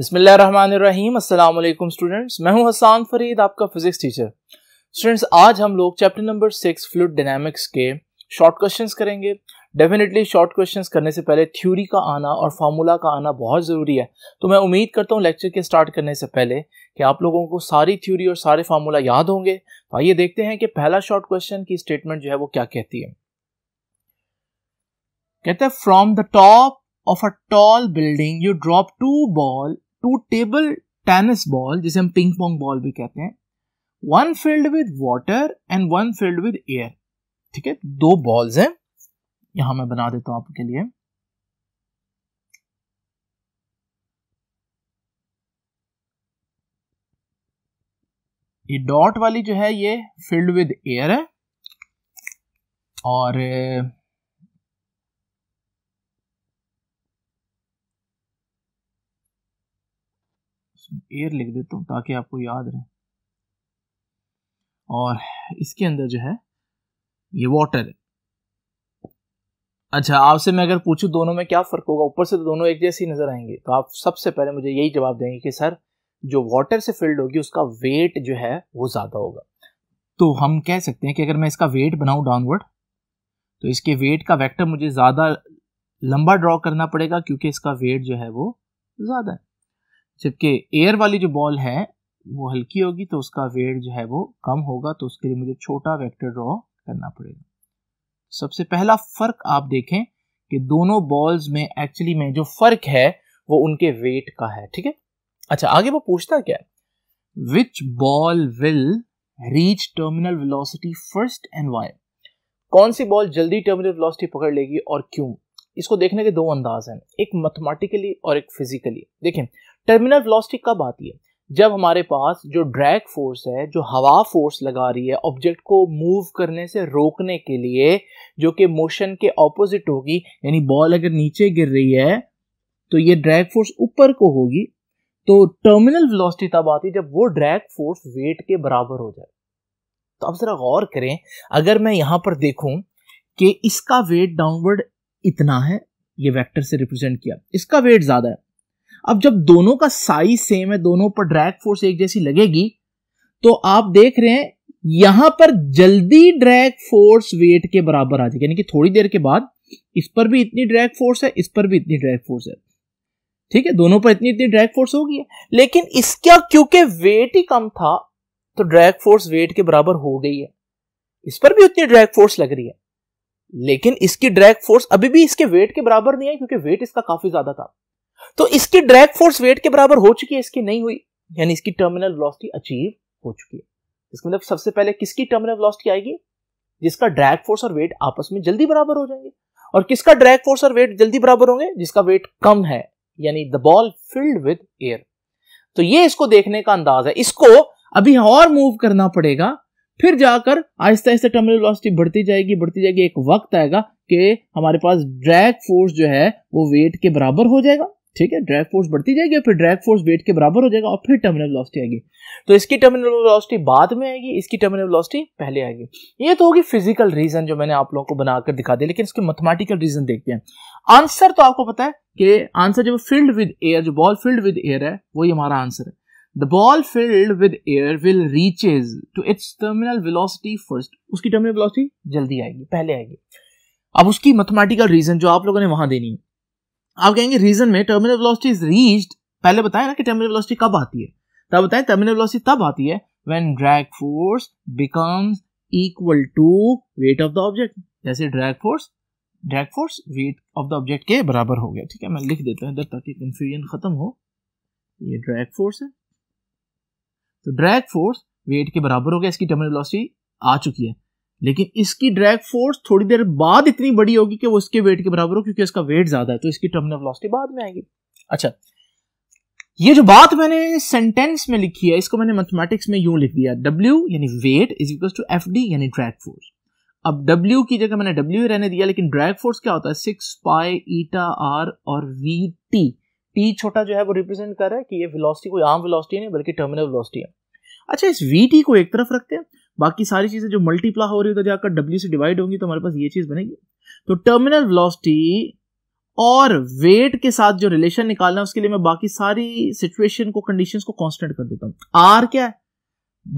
बिसमीम अल्लाम स्टूडेंट्स मैं हूं हसान फरीद आपका फिजिक्स टीचर स्टूडेंट्स आज हम लोग chapter number six fluid dynamics के शॉर्ट क्वेश्चंस करेंगे डेफिनेटली शॉर्ट क्वेश्चंस करने से पहले थ्योरी का आना और फार्मूला का आना बहुत ज़रूरी है तो मैं उम्मीद करता हूँ लेक्चर के स्टार्ट करने से पहले कि आप लोगों को सारी थ्योरी और सारे फार्मूला याद होंगे तो आइए देखते हैं कि पहला शॉर्ट क्वेश्चन की स्टेटमेंट जो है वो क्या कहती है कहते हैं from the top of a tall building you drop two ball two table tennis ball जिसे हम पिंग पोंग बॉल भी कहते हैं one filled with water and one filled with air ठीक है दो बॉल्स हैं यहां मैं बना देता हूं आपके लिए ये डॉट वाली जो है ये फील्ड विद एयर है और एयर लिख देता हूँ ताकि आपको याद रहे और इसके अंदर जो है ये वाटर है अच्छा आपसे मैं अगर पूछूं दोनों में क्या फ़र्क होगा ऊपर से तो दोनों एक ही नज़र आएंगे तो आप सबसे पहले मुझे यही जवाब देंगे कि सर जो वाटर से फिल्ड होगी उसका वेट जो है वो ज़्यादा होगा तो हम कह सकते हैं कि अगर मैं इसका वेट बनाऊं डाउनवर्ड तो इसके वेट का वेक्टर मुझे ज़्यादा लंबा ड्रॉ करना पड़ेगा क्योंकि इसका वेट जो है वो ज़्यादा है जबकि एयर वाली जो बॉल है वो हल्की होगी तो उसका वेट जो है वो कम होगा तो उसके लिए मुझे छोटा वेक्टर ड्रॉ करना पड़ेगा सबसे पहला फर्क आप देखें कि दोनों बॉल्स में एक्चुअली में जो फर्क है वो उनके वेट का है ठीक है अच्छा आगे वो पूछता क्या है which ball will reach terminal velocity first and why कौन सी बॉल जल्दी टर्मिनल वेलोसिटी पकड़ लेगी और क्यों इसको देखने के दो अंदाज हैं एक मैथमेटिकली और एक फिजिकली देखें टर्मिनल वेलोसिटी कब आती है जब हमारे पास जो ड्रैग फोर्स है जो हवा फोर्स लगा रही है ऑब्जेक्ट को मूव करने से रोकने के लिए जो कि मोशन के ऑपोजिट होगी यानी बॉल अगर नीचे गिर रही है तो ये ड्रैग फोर्स ऊपर को होगी तो टर्मिनल वेलोसिटी तब आती है जब वो ड्रैग फोर्स वेट के बराबर हो जाए तो अब जरा गौर करें अगर मैं यहां पर देखूं कि इसका वेट डाउनवर्ड इतना है ये वेक्टर से रिप्रेजेंट किया इसका वेट ज्यादा है अब जब दोनों का साइज सेम है दोनों पर ड्रैग फोर्स एक जैसी लगेगी तो आप देख रहे हैं यहां पर जल्दी ड्रैग फोर्स वेट के बराबर आ जाएगी यानी कि थोड़ी देर के बाद इस पर भी इतनी ड्रैग फोर्स है इस पर भी इतनी ड्रैग फोर्स है ठीक है दोनों पर इतनी इतनी ड्रैग फोर्स होगी लेकिन इसका क्योंकि वेट ही कम था तो ड्रैग फोर्स वेट के बराबर हो गई है इस पर भी उतनी ड्रैग फोर्स लग रही है लेकिन इसकी ड्रैग फोर्स अभी भी इसके वेट के बराबर नहीं है क्योंकि वेट इसका काफी ज्यादा था तो इसकी ड्रैग फोर्स वेट के बराबर हो चुकी है इसकी नहीं हुई यानी इसकी टर्मिनल वेलोसिटी अचीव हो चुकी है इसका मतलब सबसे पहले किसकी टर्मिनल वेलोसिटी आएगी जिसका ड्रैग फोर्स और वेट आपस में जल्दी बराबर हो जाएंगे और किसका ड्रैग फोर्स और वेट जल्दी बराबर होंगे जिसका वेट कम है यानी the ball filled with air तो ये इसको देखने का अंदाज है इसको अभी और मूव करना पड़ेगा फिर जाकर आहिस्ता आहिस्ते टर्मिनल वेलोसिटी बढ़ती जाएगी बढ़ती जाएगी एक वक्त आएगा कि हमारे पास ड्रैग फोर्स जो है वो वेट के बराबर हो जाएगा ठीक है ड्रैग फोर्स बढ़ती जाएगी और फिर ड्रैग फोर्स वेट के बराबर हो जाएगा और फिर टर्मिनल वेलोसिटी आएगी तो इसकी टर्मिनल वेलोसिटी बाद में आएगी इसकी टर्मिनल वेलोसिटी पहले आएगी ये तो होगी फिजिकल रीजन जो मैंने आप लोगों को बनाकर दिखा दिया लेकिन इसके मैथमेटिकल रीजन देखते हैं आंसर तो आपको पता है कि आंसर जो फील्ड विद एयर जो बॉल फील्ड विद एयर है वही हमारा आंसर है the ball filled with air will reaches to its terminal velocity first उसकी टर्मिनल वेलोसिटी जल्दी आएगी पहले आएगी अब उसकी मैथमेटिकल रीजन जो आप लोगों ने वहां देनी है आप कहेंगे रीजन में टर्मिनल वेलोसिटी इज रीच्ड पहले बताया ना कि टर्मिनल वेलोसिटी कब आती है तब बताएं टर्मिनल वेलोसिटी तब आती है when drag force becomes equal to weight of the object जैसे drag force drag force weight of the object के बराबर हो गया ठीक है मैं लिख देता हूं इधर ताकि कंफ्यूजन खत्म हो ये ड्रैग फोर्स है तो ड्रैग फोर्स वेट के बराबर हो गया इसकी टर्मिनल वेलोसिटी आ चुकी है लेकिन इसकी ड्रैग फोर्स थोड़ी देर बाद इतनी बड़ी होगी कि वो इसके वेट के बराबर हो क्योंकि इसका वेट ज्यादा है तो इसकी टर्मिनल वेलोसिटी बाद में आएगी अच्छा ये जो बात मैंने सेंटेंस में लिखी है इसको मैंने मैथमेटिक्स में यूं लिख दिया डब्ल्यू यानी weight is equal to F D यानी ड्रैग फोर्स अब डब्ल्यू की जगह मैंने डब्ल्यू रहने दिया लेकिन ड्रैग फोर्स क्या होता है सिक्स पाई ईटा आर और वी टी टी छोटा जो है वो रिप्रेजेंट कर रहा है कि ये वेलोसिटी कोई आम वेलोसिटी नहीं बल्कि टर्मिनल वेलोसिटी है अच्छा इस वी टी को एक तरफ रखते हैं बाकी सारी चीज़ें जो मल्टीप्लाई हो रही है जाकर डब्ल्यू से डिवाइड होंगी तो हमारे पास ये चीज़ बनेगी तो टर्मिनल वेलोसिटी और वेट के साथ जो रिलेशन निकालना है उसके लिए मैं बाकी सारी सिचुएशन को कंडीशंस को कांस्टेंट कर देता हूं आर क्या है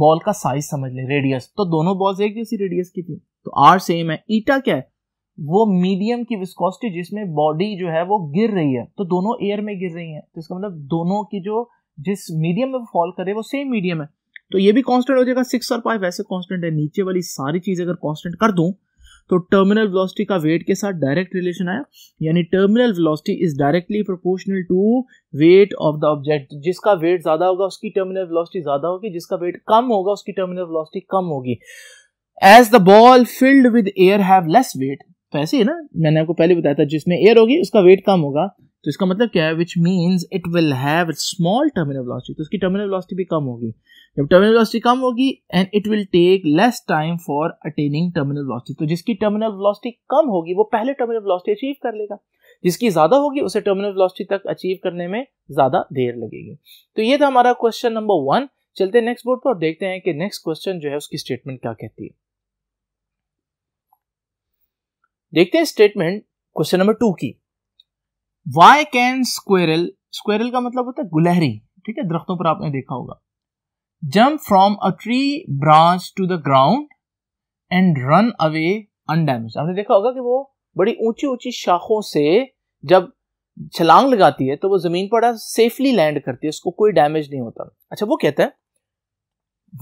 बॉल का साइज समझ ले रेडियस तो दोनों बॉल्स एक जैसी रेडियस की थी तो आर सेम है ईटा क्या है वो मीडियम की विस्कोसिटी जिसमें बॉडी जो है वो गिर रही है तो दोनों एयर में गिर रही है तो इसका मतलब दोनों की जो जिस मीडियम में फॉल करे वो सेम मीडियम है तो ये भी कांस्टेंट हो जाएगा सिक्स और फाइव ऐसे कांस्टेंट है नीचे वाली सारी चीज़ अगर कांस्टेंट कर दूं तो टर्मिनल वेलोसिटी का वेट के साथ डायरेक्ट रिलेशन आया यानी terminal velocity is directly proportional to weight of the object जिसका वेट ज़्यादा होगा उसकी टर्मिनल वेलोसिटी ज़्यादा होगी जिसका वेट कम होगा उसकी टर्मिनल वेलोसिटी कम होगी as the ball filled with air have less weight तो ऐसे ही ना मैंने आपको पहले बताया था जिसमें एयर होगी उसका वेट कम होगा तो इसका मतलब क्या है which means it will have small terminal velocity तो उसकी टर्मिनल वेलोसिटी भी कम होगी जब टर्मिनल वेलोसिटी कम होगी and it will take less time for attaining terminal velocity तो जिसकी टर्मिनल वेलोसिटी कम होगी वो पहले टर्मिनल वेलोसिटी अचीव कर लेगा जिसकी ज़्यादा होगी उसे टर्मिनल वेलोसिटी तक अचीव करने में ज़्यादा देर लगेगी तो ये था हमारा क्वेश्चन नंबर वन चलते हैं नेक्स्ट बोर्ड पर और देखते हैं कि नेक्स्ट क्वेश्चन जो है उसकी स्टेटमेंट क्या कहती है देखते हैं स्टेटमेंट क्वेश्चन नंबर टू की वाई कैन स्क्वेरल स्क्वेरल का मतलब होता है गुलहरी ठीक है दरख्तों पर आपने देखा होगा jump from a tree branch to the ground and run away undamaged आपने देखा होगा कि वो बड़ी ऊंची ऊंची शाखों से जब छलांग लगाती है तो वो जमीन पर सेफली लैंड करती है उसको कोई डैमेज नहीं होता अच्छा वो कहता है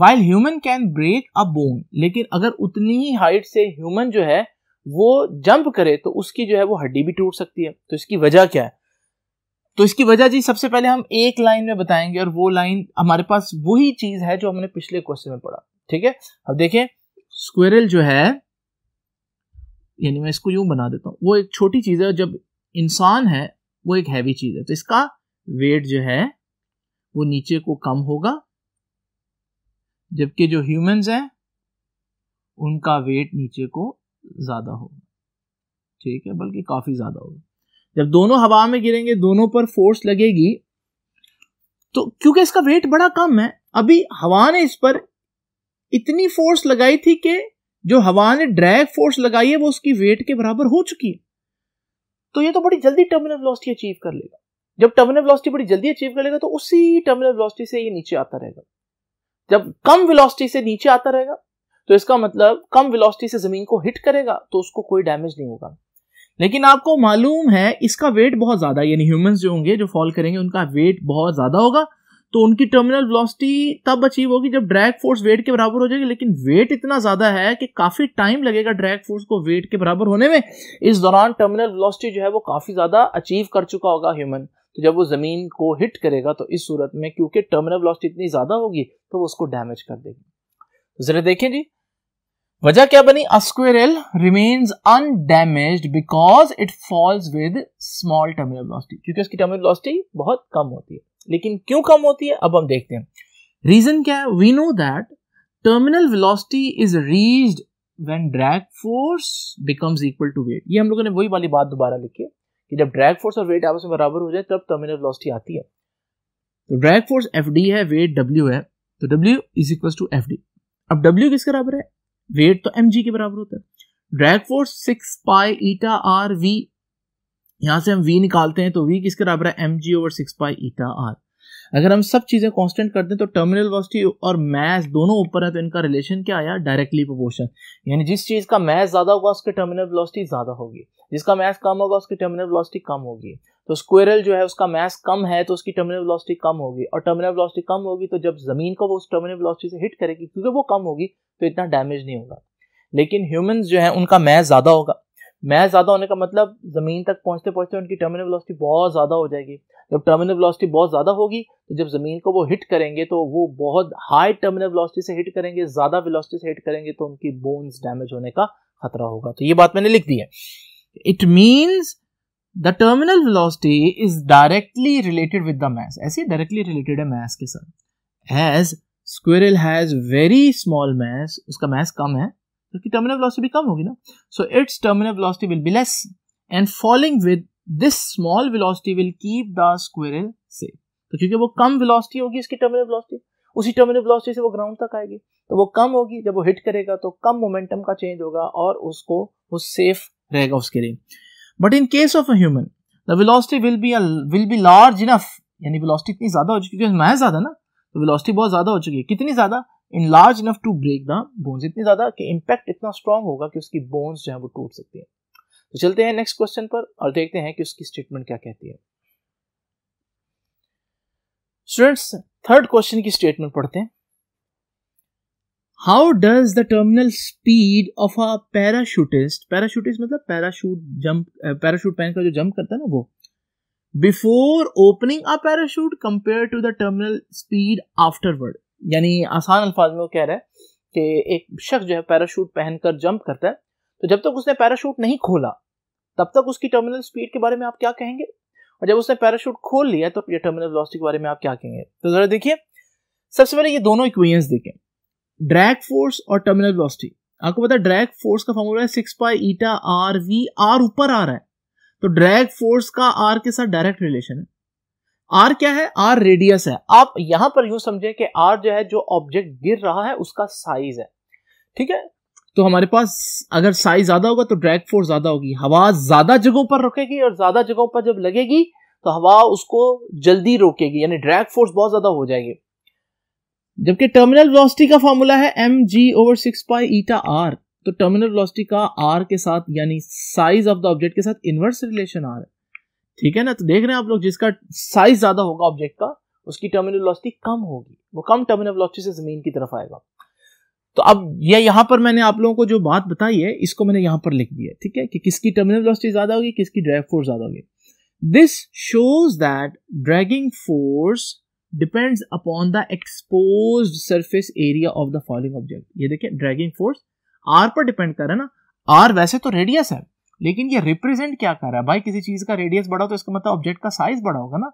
while human can break a bone लेकिन अगर उतनी ही हाइट से ह्यूमन जो है वो जंप करे तो उसकी जो है वो हड्डी भी टूट सकती है तो इसकी वजह क्या है तो इसकी वजह जी सबसे पहले हम एक लाइन में बताएंगे और वो लाइन हमारे पास वही चीज है जो हमने पिछले क्वेश्चन में पढ़ा ठीक है अब देखें स्क्वेरल जो है यानी मैं इसको यूं बना देता हूं वो एक छोटी चीज है जब इंसान है वो एक हैवी चीज है तो इसका वेट जो है वो नीचे को कम होगा जबकि जो ह्यूमंस हैं उनका वेट नीचे को ज़्यादा होगा ठीक है बल्कि काफ़ी ज़्यादा होगा जब दोनों हवा में गिरेंगे दोनों पर फोर्स लगेगी तो क्योंकि इसका वेट बड़ा कम है अभी हवा ने इस पर इतनी फोर्स लगाई थी कि जो हवा ने ड्रैग फोर्स लगाई है वो उसकी वेट के बराबर हो चुकी है तो ये तो बड़ी जल्दी टर्मिनल वेलोसिटी अचीव कर लेगा जब टर्मिनल वेलोसिटी बड़ी जल्दी अचीव कर लेगा तो उसी टर्मिनल वेलोसिटी से ये नीचे आता रहेगा जब कम वेलोसिटी से नीचे आता रहेगा तो इसका मतलब कम वेलोसिटी से जमीन को हिट करेगा तो उसको कोई डैमेज नहीं होगा लेकिन आपको मालूम है इसका वेट बहुत ज्यादा यानी ह्यूमन जो होंगे जो फॉल करेंगे उनका वेट बहुत ज्यादा होगा तो उनकी टर्मिनल वेलोसिटी तब अचीव होगी जब ड्रैग फोर्स वेट के बराबर हो जाएगी लेकिन वेट इतना ज्यादा है कि काफी टाइम लगेगा ड्रैग फोर्स को वेट के बराबर होने में इस दौरान टर्मिनल वेलोसिटी जो है वो काफी ज्यादा अचीव कर चुका होगा ह्यूमन तो जब वो जमीन को हिट करेगा तो इस सूरत में क्योंकि टर्मिनल वेलोसिटी इतनी ज्यादा होगी तो वो उसको डैमेज कर देगी तो जरा देखें जी वजह क्या बनी a squirrel remains undamaged because it falls with small terminal velocity क्योंकि उसकी टर्मिनल वेलोसिटी बहुत कम होती है लेकिन क्यों कम होती है अब हम देखते हैं रीजन क्या है we know that terminal velocity is reached when drag force becomes equal to weight ये हम लोगों ने वही वाली बात दोबारा लिखी है कि जब ड्रैग फोर्स और वेट आपस में बराबर हो जाए तब टर्मिनल वेलोसिटी आती है तो ड्रैग फोर्स एफ है वेट डब्ल्यू है तो W is equal to F अब डब्ल्यू किसके बराबर है वेट तो एम के बराबर होता है drag force six pi eta R V यहां से हम वी निकालते हैं तो वी किसके बराबर है M G over six pi eta R अगर हम सब चीज़ें कांस्टेंट करते हैं तो टर्मिनल वेलोसिटी और मैस दोनों ऊपर है तो इनका रिलेशन क्या आया डायरेक्टली प्रोपोर्शन यानी जिस चीज़ का मैस ज़्यादा होगा उसके टर्मिनल वेलोसिटी ज़्यादा होगी जिसका मैस कम होगा उसकी टर्मिनल वेलोसिटी कम होगी तो स्क्वेरल जो है उसका मैस कम है तो उसकी टर्मिनल वेलोसिटी कम होगी और टर्मिनल वेलोसिटी कम होगी तो जब ज़मीन को वो उस टर्मिनल वेलोसिटी से हिट करेगी क्योंकि वो कम होगी तो इतना डैमेज नहीं होगा लेकिन ह्यूमंस जो है उनका मैस ज़्यादा होगा मैं ज़्यादा होने का मतलब ज़मीन तक पहुँचते पहुँचते उनकी टर्मिनल वेलोसिटी बहुत ज़्यादा हो जाएगी जब टर्मिनल वेलोसिटी बहुत ज़्यादा होगी तो जब ज़मीन को वो हिट करेंगे तो वो बहुत हाई टर्मिनल वेलोसिटी से हिट करेंगे ज़्यादा वेलोसिटी से हिट करेंगे तो उनकी बोन्स डैमेज होने का खतरा होगा तो ये बात मैंने लिख दी है it means the terminal velocity is directly related with the mass ऐसे डायरेक्टली रिलेटेड है मैस के साथ as squirrel has very small mass उसका मैस कम है क्योंकि टर्मिनल वेलोसिटी भी कम होगी ना so its terminal velocity will be less and falling with this small velocity will keep the squirrel safe तो क्योंकि वो कम वेलोसिटी होगी इसकी टर्मिनल वेलोसिटी उसी टर्मिनल वेलोसिटी से वो ग्राउंड तक आएगी तो वो कम होगी जब वो हिट करेगा तो कम मोमेंटम का चेंज होगा और उसको वो सेफ रहेगा उसके लिए but in case of a human the velocity will be will be large enough यानी वेलोसिटी इतनी ज़्यादा हो चुकी है मैं ज़्यादा ना तो वेलोसिटी बहुत ज़्यादा हो चुकी है कितनी ज़्यादा in large enough to break the bones इतनी ज़्यादा कि इम्पैक्ट इतना स्ट्रांग होगा कि उसकी बोन्स जो है वो टूट सकती है तो चलते हैं नेक्स्ट क्वेश्चन पर और देखते हैं कि उसकी स्टेटमेंट क्या कहती है स्टूडेंट्स थर्ड क्वेश्चन की स्टेटमेंट पढ़ते हैं how does the terminal speed of a parachutist parachutist मतलब पैराशूट जंप पैराशूट पहन का जो जंप करता है ना वो before opening a parachute compare to the terminal speed afterward यानी आसान अल्फाज में वो कह रहा है कि एक शख्स जो है पैराशूट पहनकर जंप करता है तो जब तक उसने पैराशूट नहीं खोला तब तक उसकी टर्मिनल स्पीड के बारे में आप क्या कहेंगे और जब उसने पैराशूट खोल लिया तो टर्मिनल वेलोसिटी के बारे में आप क्या कहेंगे तो जरा देखिए सबसे पहले ये दोनों इक्वेशंस देखें ड्रैग फोर्स और टर्मिनल वेलोसिटी आपको पता है ड्रैग फोर्स का फॉर्मूला है six pi eta R V R ऊपर आ रहा है तो ड्रैग फोर्स का आर के साथ डायरेक्ट रिलेशन है आर क्या है आर रेडियस है आप यहां पर यूं समझे कि आर जो है जो ऑब्जेक्ट गिर रहा है उसका साइज है ठीक है तो हमारे पास अगर साइज ज्यादा होगा तो ड्रैग फोर्स ज्यादा होगी हवा ज्यादा जगहों पर रुकेगी और ज्यादा जगहों पर जब लगेगी तो हवा उसको जल्दी रोकेगी यानी ड्रैग फोर्स बहुत ज्यादा हो जाएगी जबकि टर्मिनल वेलोसिटी का फॉर्मूला है M G over six pi eta R तो टर्मिनल वेलोसिटी का आर के साथ यानी साइज ऑफ द ऑब्जेक्ट के साथ इनवर्स रिलेशन आर है ठीक है ना तो देख रहे हैं आप लोग जिसका साइज ज्यादा होगा ऑब्जेक्ट का उसकी टर्मिनल वेलोसिटी कम होगी वो कम टर्मिनल वेलोसिटी से जमीन की तरफ आएगा तो अब ये यहाँ पर मैंने आप लोगों को जो बात बताई है इसको मैंने यहाँ पर लिख दिया ठीक है कि किसकी टर्मिनल वेलोसिटी ज्यादा होगी किसकी ड्रैग फोर्स ज्यादा होगी this shows that dragging force depends upon the exposed surface area of the falling object ये देखिए ड्रैगिंग फोर्स आर पर डिपेंड कर रहा है ना आर वैसे तो रेडियस है लेकिन ये रिप्रेजेंट क्या कर रहा है भाई किसी चीज का रेडियस बढ़ा तो इसका मतलब ऑब्जेक्ट का साइज बढ़ा होगा ना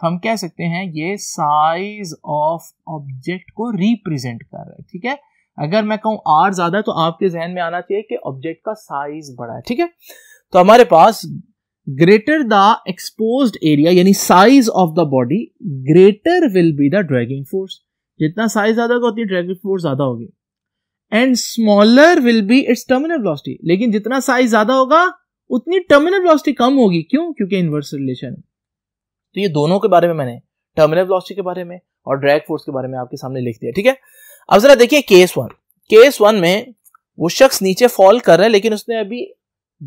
तो हम कह सकते हैं ये साइज ऑफ ऑब्जेक्ट को रिप्रेजेंट कर रहा है ठीक है अगर मैं कहूं आर ज्यादा तो आपके जहन में आना चाहिए कि ऑब्जेक्ट का साइज बड़ा है ठीक है तो हमारे पास ग्रेटर द एक्सपोज एरिया यानी size of the body greater will be the dragging force जितना साइज ज्यादा होगा उतनी ड्रैगिंग फोर्स ज्यादा होगी and smaller will be its terminal velocity लेकिन जितना साइज ज्यादा होगा उतनी टर्मिनल वेलोसिटी कम होगी क्यों क्योंकि इनवर्स रिलेशन तो ये दोनों के बारे में मैंने टर्मिनल वेलोसिटी के बारे में और ड्रैग फोर्स के बारे में आपके सामने लिख दिया ठीक है अब जरा देखिए केस वन केस वन में वो शख्स नीचे फॉल कर रहा है लेकिन उसने अभी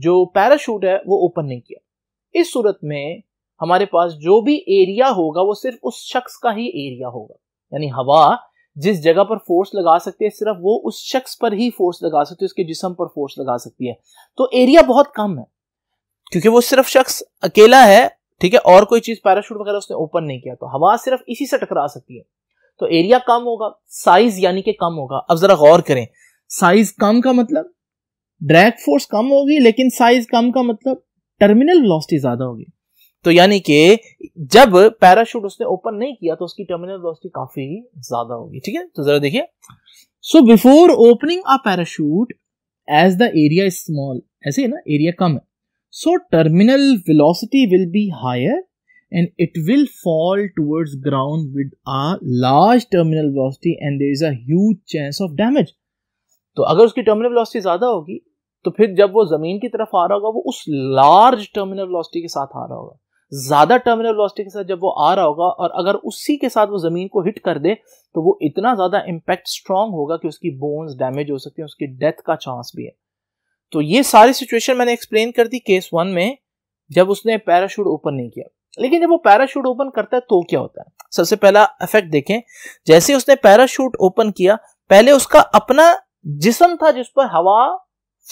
जो पैराशूट है वो ओपन नहीं किया इस सूरत में हमारे पास जो भी एरिया होगा वो सिर्फ उस शख्स का ही एरिया होगा यानी हवा जिस जगह पर फोर्स लगा सकते हैं सिर्फ वो उस शख्स पर ही फोर्स लगा सकते हैं उसके जिसम पर फोर्स लगा सकती है तो एरिया बहुत कम है क्योंकि वो सिर्फ शख्स अकेला है ठीक है और कोई चीज पैराशूट वगैरह उसने ओपन नहीं किया तो हवा सिर्फ इसी से टकरा सकती है तो एरिया कम होगा साइज यानी कि कम होगा अब जरा गौर करें साइज कम का मतलब ड्रैग फोर्स कम होगी लेकिन साइज कम का मतलब टर्मिनल वेलोसिटी ज्यादा होगी तो यानी कि जब पैराशूट उसने ओपन नहीं किया तो उसकी टर्मिनल वेलोसिटी काफी ज्यादा होगी ठीक है तो जरा देखिए so before opening a parachute as the area is small ऐसे है ना एरिया कम है so terminal velocity will be higher and it will fall towards ground with a large terminal velocity and there is a huge chance of तो अगर उसकी terminal velocity ज्यादा होगी तो फिर जब वो जमीन की तरफ आ रहा होगा वो उस लार्ज टर्मिनल वेलोसिटी के साथ आ रहा होगा ज्यादा टर्मिनल वेलोसिटी के साथ जब वो आ रहा होगा और अगर उसी के साथ वो जमीन को हिट कर दे तो वो इतना ज्यादा इंपैक्ट स्ट्रांग होगा कि उसकी बोन्स डैमेज हो सकती है उसकी डेथ का चांस भी है तो ये सारी सिचुएशन मैंने एक्सप्लेन कर दी केस वन में जब उसने पैराशूट ओपन नहीं किया लेकिन जब वो पैराशूट ओपन करता है तो क्या होता है सबसे पहला इफेक्ट देखें जैसे उसने पैराशूट ओपन किया पहले उसका अपना जिसम था जिस पर हवा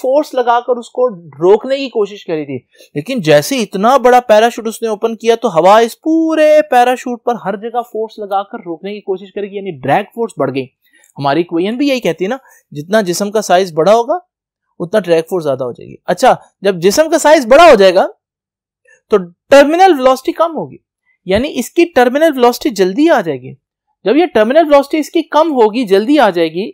फोर्स लगाकर उसको रोकने की कोशिश करी थी लेकिन जैसे इतना बड़ा पैराशूट उसने ओपन किया तो हवा इस पूरे पैराशूट पर हर जगह फोर्स लगाकर रोकने की कोशिश करेगी यानी ड्रैग फोर्स बढ़ गई हमारी इक्वेशन भी यही कहती है ना जितना जिसम का साइज बड़ा होगा उतना ड्रैग फोर्स ज्यादा हो जाएगी अच्छा जब जिसम का साइज बड़ा हो जाएगा तो टर्मिनल वेलोसिटी कम होगी यानी इसकी टर्मिनल वेलोसिटी जल्दी आ जाएगी जब ये टर्मिनल वेलोसिटी इसकी कम होगी जल्दी आ जाएगी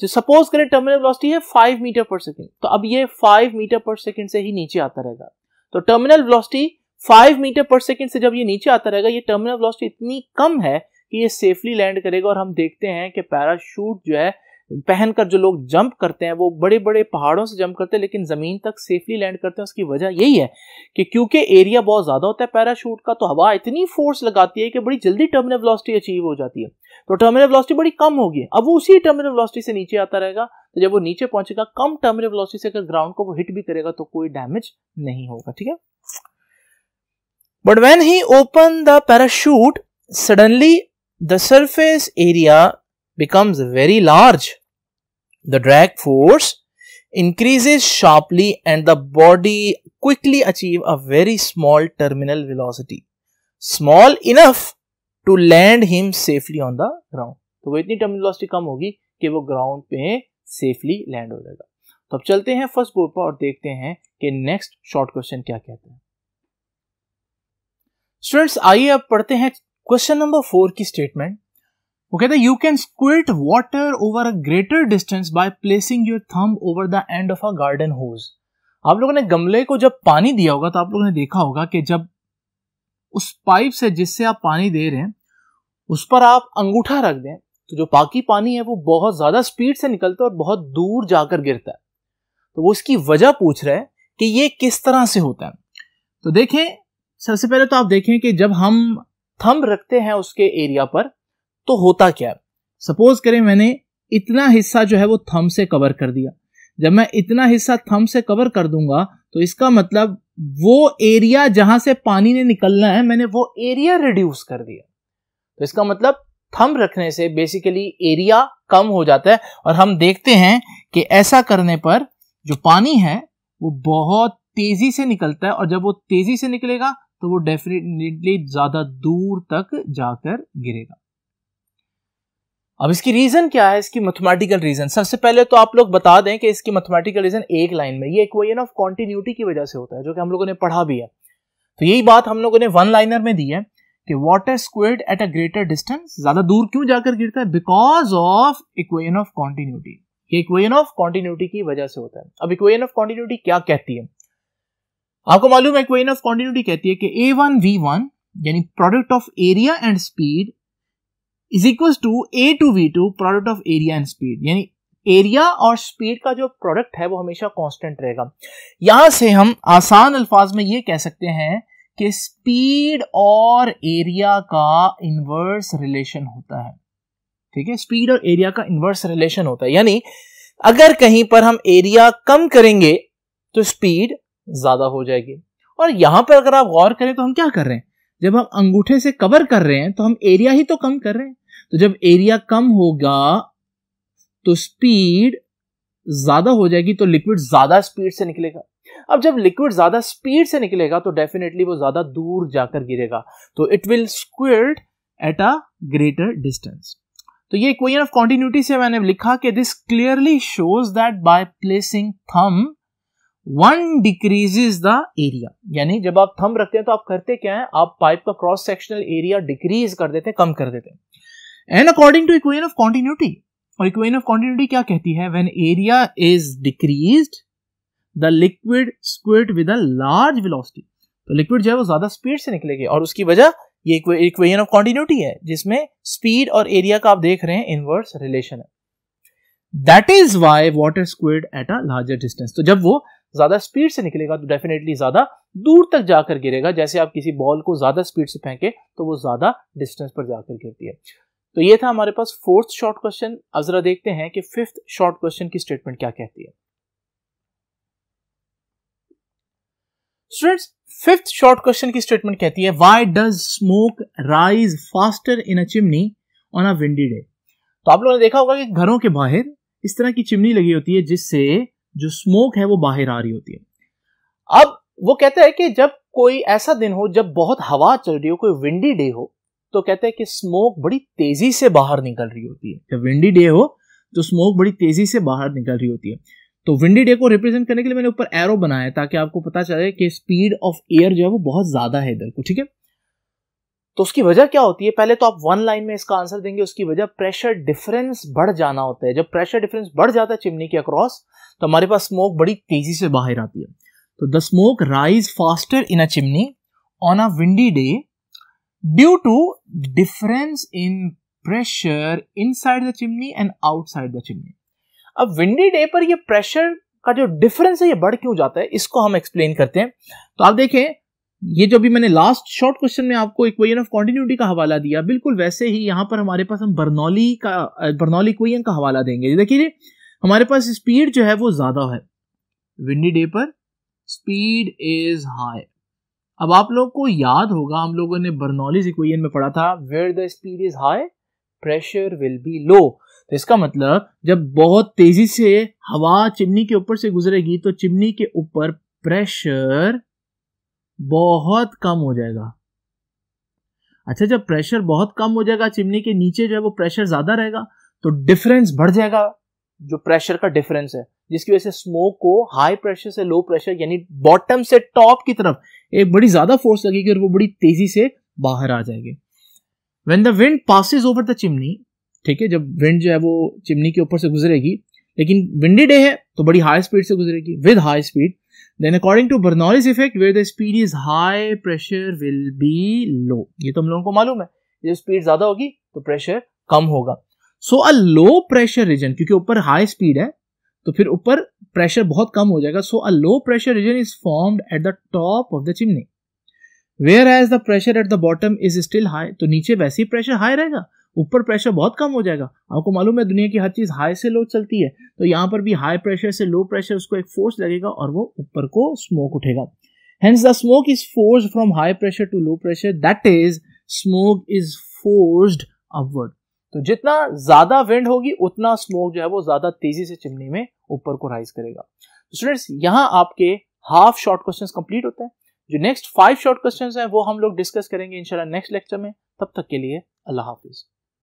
तो सपोज करें टर्मिनल वेलोसिटी है फाइव मीटर पर सेकेंड तो अब ये फाइव मीटर पर सेकेंड से ही नीचे आता रहेगा तो terminal velocity five metre per second से जब ये नीचे आता रहेगा ये टर्मिनल वेलोसिटी इतनी कम है कि ये सेफली लैंड करेगा और हम देखते हैं कि पैराशूट जो है पहनकर जो लोग जंप करते हैं वो बड़े बड़े पहाड़ों से जंप करते हैं लेकिन ज़मीन तक सेफली लैंड करते हैं उसकी वजह यही है कि क्योंकि एरिया बहुत ज़्यादा होता है पैराशूट का तो हवा इतनी फोर्स लगाती है कि बड़ी जल्दी टर्मिनल वेलोसिटी अचीव हो जाती है तो टर्मिनल वेलोसिटी बड़ी कम होगी अब वो उसी टर्मिनल वेलोसिटी से नीचे आता रहेगा तो जब वो नीचे पहुंचेगा कम टर्मिनल वेलोसिटी से अगर ग्राउंड को वो हिट भी करेगा तो कोई डैमेज नहीं होगा ठीक है but when he open the parachute suddenly the surface area becomes very large. The drag force increases sharply and the body quickly achieve a very small terminal velocity. Small enough to land him safely on the ground. तो वो इतनी terminal velocity कम होगी कि वो ground पे safely land हो जाएगा तो अब चलते हैं फर्स्ट बोर्ड पर और देखते हैं कि नेक्स्ट शॉर्ट क्वेश्चन क्या कहते हैं स्टूडेंट्स आइए अब पढ़ते हैं क्वेश्चन नंबर फोर की स्टेटमेंट कहते हैं you can squirt water over a greater distance by placing your thumb over the end of a garden hose आप लोगों ने गमले को जब पानी दिया होगा तो आप लोगों ने देखा होगा कि जब उस पाइप से जिससे आप पानी दे रहे हैं उस पर आप अंगूठा रख दें तो जो बाकी पानी है वो बहुत ज़्यादा स्पीड से निकलता है और बहुत दूर जाकर गिरता है तो वो इसकी वजह पूछ रहे हैं कि ये किस तरह से होता है तो देखें सबसे पहले तो आप देखें कि जब हम थंब रखते हैं उसके एरिया पर तो होता क्या सपोज करें मैंने इतना हिस्सा जो है वो थम से कवर कर दिया जब मैं इतना हिस्सा थम से कवर कर दूंगा तो इसका मतलब वो एरिया जहां से पानी ने निकलना है मैंने वो एरिया रिड्यूस कर दिया तो इसका मतलब थम रखने से बेसिकली एरिया कम हो जाता है और हम देखते हैं कि ऐसा करने पर जो पानी है वो बहुत तेजी से निकलता है और जब वो तेजी से निकलेगा तो वो डेफिनेटली ज्यादा दूर तक जाकर गिरेगा अब इसकी रीजन क्या है इसकी मैथमेटिकल रीजन सबसे पहले तो आप लोग बता दें कि इसकी मैथमेटिकल रीजन एक लाइन में ये इक्वेशन ऑफ कॉन्टिन्यूटी की वजह से होता है जो कि हम लोगों ने पढ़ा भी है तो यही बात हम लोगों ने वन लाइनर में दी है कि water squirt at a greater distance ज्यादा दूर क्यों जाकर गिरता है because of equation of continuity ये इक्वेशन ऑफ कॉन्टिन्यूटी की वजह से होता है अब इक्वेशन ऑफ कॉन्टिन्यूटी क्या कहती है आपको मालूम है इक्वेशन ऑफ कॉन्टिन्यूटी कहती है कि ए वन वी वन यानी product of area and speed is equal to A two V two product of area and speed यानी एरिया और स्पीड का जो प्रोडक्ट है वो हमेशा कॉन्स्टेंट रहेगा यहां से हम आसान अल्फाज में ये कह सकते हैं कि स्पीड और एरिया का इन्वर्स रिलेशन होता है ठीक है स्पीड और एरिया का इन्वर्स रिलेशन होता है यानी अगर कहीं पर हम एरिया कम करेंगे तो स्पीड ज्यादा हो जाएगी और यहां पर अगर आप गौर करें तो हम क्या कर रहे हैं जब हम अंगूठे से कवर कर रहे हैं तो हम एरिया ही तो कम कर रहे हैं तो जब एरिया कम होगा तो स्पीड ज्यादा हो जाएगी तो लिक्विड ज्यादा स्पीड से निकलेगा अब जब लिक्विड ज्यादा स्पीड से निकलेगा तो डेफिनेटली वो ज्यादा दूर जाकर गिरेगा तो it will squirt at a greater distance तो ये क्वेश्चन ऑफ कॉन्टिन्यूटी से मैंने लिखा कि this clearly shows that by placing thumb on decreases the area यानी जब आप थम रखते हैं तो आप करते क्या है आप पाइप का क्रॉस सेक्शनल एरिया डिक्रीज कर देते हैं कम कर देते हैं and according to equation of continuity और इक्वेशन ऑफ कॉन्टिन्यूटी क्या कहती है when area is decrease the liquid squirt with a large velocity तो लिक्विड जो है वो ज्यादा स्पीड से निकलेगी और उसकी वजह ये इक्वेशन ऑफ कॉन्टिन्यूटी है जिसमें स्पीड और एरिया का आप देख रहे हैं इनवर्स रिलेशन है that is why water squirt at a larger distance तो जब वो ज़्यादा स्पीड से निकलेगा तो डेफिनेटली ज़्यादा दूर तक जाकर गिरेगा जैसे आप किसी बॉल को ज़्यादा स्पीड से फेंके तो वो ज़्यादा डिस्टेंस पर जाकर गिरती है तो ये था हमारे पास फोर्थ शॉर्ट क्वेश्चन अब ज़रा देखते हैं कि फिफ्थ शॉर्ट क्वेश्चन की स्टेटमेंट क्या कहती है स्टूडेंट्स फिफ्थ शॉर्ट क्वेश्चन की स्टेटमेंट कहती है why does smoke rise faster in a chimney on a windy day तो आप लोगों ने देखा होगा कि घरों के बाहर इस तरह की चिमनी लगी होती है जिससे जो स्मोक है वो बाहर आ रही होती है अब वो कहते हैं कि जब कोई ऐसा दिन हो जब बहुत हवा चल रही हो कोई विंडी डे हो तो कहते हैं कि स्मोक बड़ी तेजी से बाहर निकल रही होती है जब विंडी डे हो तो स्मोक बड़ी तेजी से बाहर निकल रही होती है तो विंडी डे को रिप्रेजेंट करने के लिए मैंने ऊपर एरो बनाया ताकि आपको पता चले कि स्पीड ऑफ एयर जो है वो बहुत ज्यादा है इधर को ठीक है तो उसकी वजह क्या होती है पहले तो आप वन लाइन में इसका आंसर देंगे उसकी वजह प्रेशर डिफरेंस बढ़ जाना होता है जब प्रेशर डिफरेंस बढ़ जाता है चिमनी के अक्रॉस तो हमारे पास स्मोक बड़ी तेजी से बाहर आती है तो the smoke rise faster in a chimney on a windy day due to difference in pressure side the chimney and side the chimney अब विंडी डे पर ये प्रेशर का जो डिफरेंस है ये बढ़ क्यों जाता है इसको हम एक्सप्लेन करते हैं तो आप देखें ये जो भी मैंने लास्ट शॉर्ट क्वेश्चन में आपको इक्वेशन ऑफ कॉन्टिन्यूटी का हवाला दिया बिल्कुल वैसे ही यहां पर हमारे पास हम बर्नौली का बर्नौली इक्वेशन का हवाला देंगे देखिए हमारे पास स्पीड जो है वो ज़्यादा है विंडी डे पर स्पीड इज हाई अब आप लोग को याद होगा हम लोगों ने बर्नॉलीज इक्वेशन में पढ़ा था where the speed is high pressure will be low तो इसका मतलब जब बहुत तेजी से हवा चिमनी के ऊपर से गुजरेगी तो चिमनी के ऊपर प्रेशर बहुत कम हो जाएगा अच्छा जब प्रेशर बहुत कम हो जाएगा चिमनी के नीचे जो है वो प्रेशर ज्यादा रहेगा तो डिफरेंस बढ़ जाएगा जो प्रेशर का डिफरेंस है जिसकी वजह से स्मोक को हाई प्रेशर से लो प्रेशर यानी बॉटम से टॉप की तरफ एक बड़ी ज्यादा फोर्स लगेगी और वो बड़ी तेजी से बाहर आ जाएगी when the wind passes over the chimney ठीक है जब विंड जो है वो चिमनी के ऊपर से गुजरेगी लेकिन विंडी डे है तो बड़ी हाई स्पीड से गुजरेगी with high speed then according to Bernoulli's effect where the speed is high pressure will be low ये तो हम लोगों को मालूम है जब स्पीड ज्यादा होगी तो प्रेशर कम होगा सो अ लो प्रेशर रीजन क्योंकि ऊपर हाई स्पीड है तो फिर ऊपर प्रेशर बहुत कम हो जाएगा so a low pressure region is formed at the top of the chimney whereas the pressure at the bottom is still high तो नीचे वैसे ही प्रेशर हाई रहेगा ऊपर प्रेशर बहुत कम हो जाएगा आपको मालूम है दुनिया की हर चीज़ हाई से लो चलती है तो यहां पर भी हाई प्रेशर से लो प्रेशर उसको एक फोर्स लगेगा और वो ऊपर को स्मोक उठेगा hence the smoke is force from high pressure to low pressure that is smoke is forced upward तो जितना ज़्यादा विंड होगी उतना स्मोक जो है वो ज़्यादा तेज़ी से चिमनी में ऊपर को राइज करेगा स्टूडेंट्स तो यहाँ आपके हाफ शॉर्ट क्वेश्चन कंप्लीट होते हैं जो नेक्स्ट फाइव शॉर्ट क्वेश्चन हैं वो हम लोग डिस्कस करेंगे इंशाल्लाह नेक्स्ट लेक्चर में तब तक के लिए अल्लाह हाफिज़